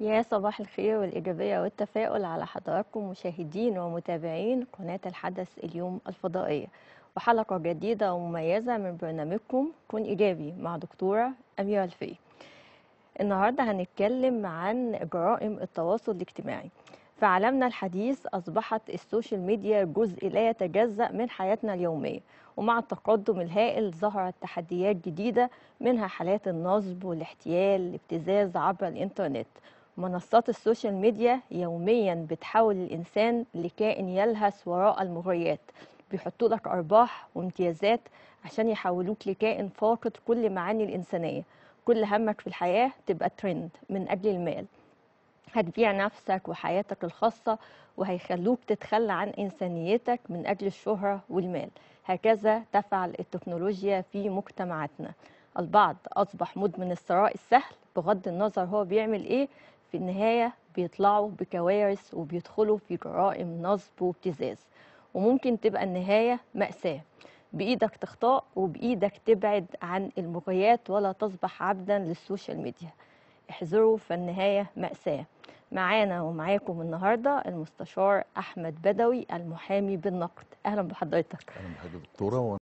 يا صباح الخير والإيجابية والتفاؤل على حضراتكم مشاهدين ومتابعين قناة الحدث اليوم الفضائية وحلقة جديدة ومميزة من برنامجكم كن إيجابي مع دكتورة أميرة الفي النهاردة هنتكلم عن جرائم التواصل الاجتماعي في عالمنا الحديث أصبحت السوشيال ميديا جزء لا يتجزأ من حياتنا اليومية ومع التقدم الهائل ظهرت تحديات جديدة منها حالات النصب والاحتيال الابتزاز عبر الإنترنت منصات السوشيال ميديا يوميا بتحول الإنسان لكائن يلهث وراء المغريات بيحطوا لك أرباح وامتيازات عشان يحولوك لكائن فاقد كل معاني الإنسانية كل همك في الحياة تبقى ترند من أجل المال هتبيع نفسك وحياتك الخاصة وهيخلوك تتخلى عن إنسانيتك من أجل الشهرة والمال هكذا تفعل التكنولوجيا في مجتمعاتنا البعض أصبح مدمن الثراء السهل بغض النظر هو بيعمل إيه في النهاية بيطلعوا بكوارث وبيدخلوا في جرائم نصب وابتزاز وممكن تبقى النهاية مأساة بإيدك تخطأ وبإيدك تبعد عن المغريات ولا تصبح عبدا للسوشيال ميديا احذروا فالنهاية مأساة معانا ومعاكم النهاردة المستشار أحمد بدوي المحامي بالنقد أهلا بحضرتك أهلا بحضرتك دكتورة